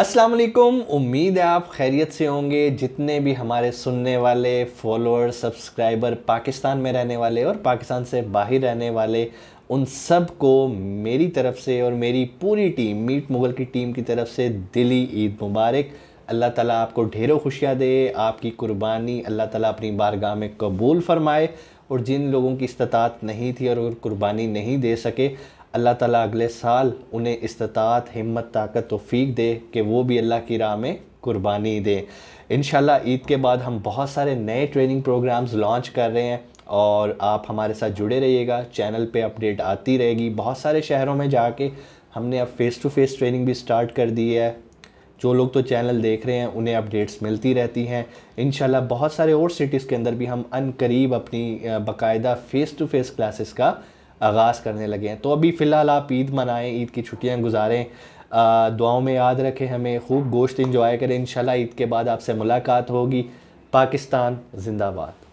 अस्सलाम वालेकुम उम्मीद है आप खैरियत से होंगे जितने भी हमारे सुनने वाले फॉलोअर सब्सक्राइबर पाकिस्तान में रहने वाले और पाकिस्तान से बाहर रहने वाले उन सब को मेरी तरफ से और मेरी पूरी टीम मीट मुगल की टीम की तरफ से दिली ईद मुबारक अल्लाह ताला आपको ढेरों खुशियाँ दे आपकी कुर्बानी अल्लाह ताला अपनी बारगाह में कबूल फरमाए और जिन लोगों की इस्तात नहीं थी और कुर्बानी नहीं दे सके अल्लाह ताला अगले साल उन्हें इस्तात हिम्मत ताकत तोफ़ी दे कि वो भी अल्लाह की राह में कुर्बानी दें इन ईद के बाद हम बहुत सारे नए ट्रेनिंग प्रोग्राम्स लॉन्च कर रहे हैं और आप हमारे साथ जुड़े रहिएगा चैनल पे अपडेट आती रहेगी बहुत सारे शहरों में जाके हमने अब फ़ेस टू फ़ेस ट्रेनिंग भी स्टार्ट कर दी है जो लोग तो चैनल देख रहे हैं उन्हें अपडेट्स मिलती रहती हैं इन बहुत सारे और सिटीज़ के अंदर भी हम अन करीब अपनी बाकायदा फ़ेस टू फ़ेस क्लासेस का आगाज़ करने लगे हैं तो अभी फ़िलहाल आप ईद मनाएं ईद की छुट्टियाँ गुजारें दुआओं में याद रखें हमें खूब गोश्त इंजॉय करें इन ईद के बाद आपसे मुलाकात होगी पाकिस्तान जिंदाबाद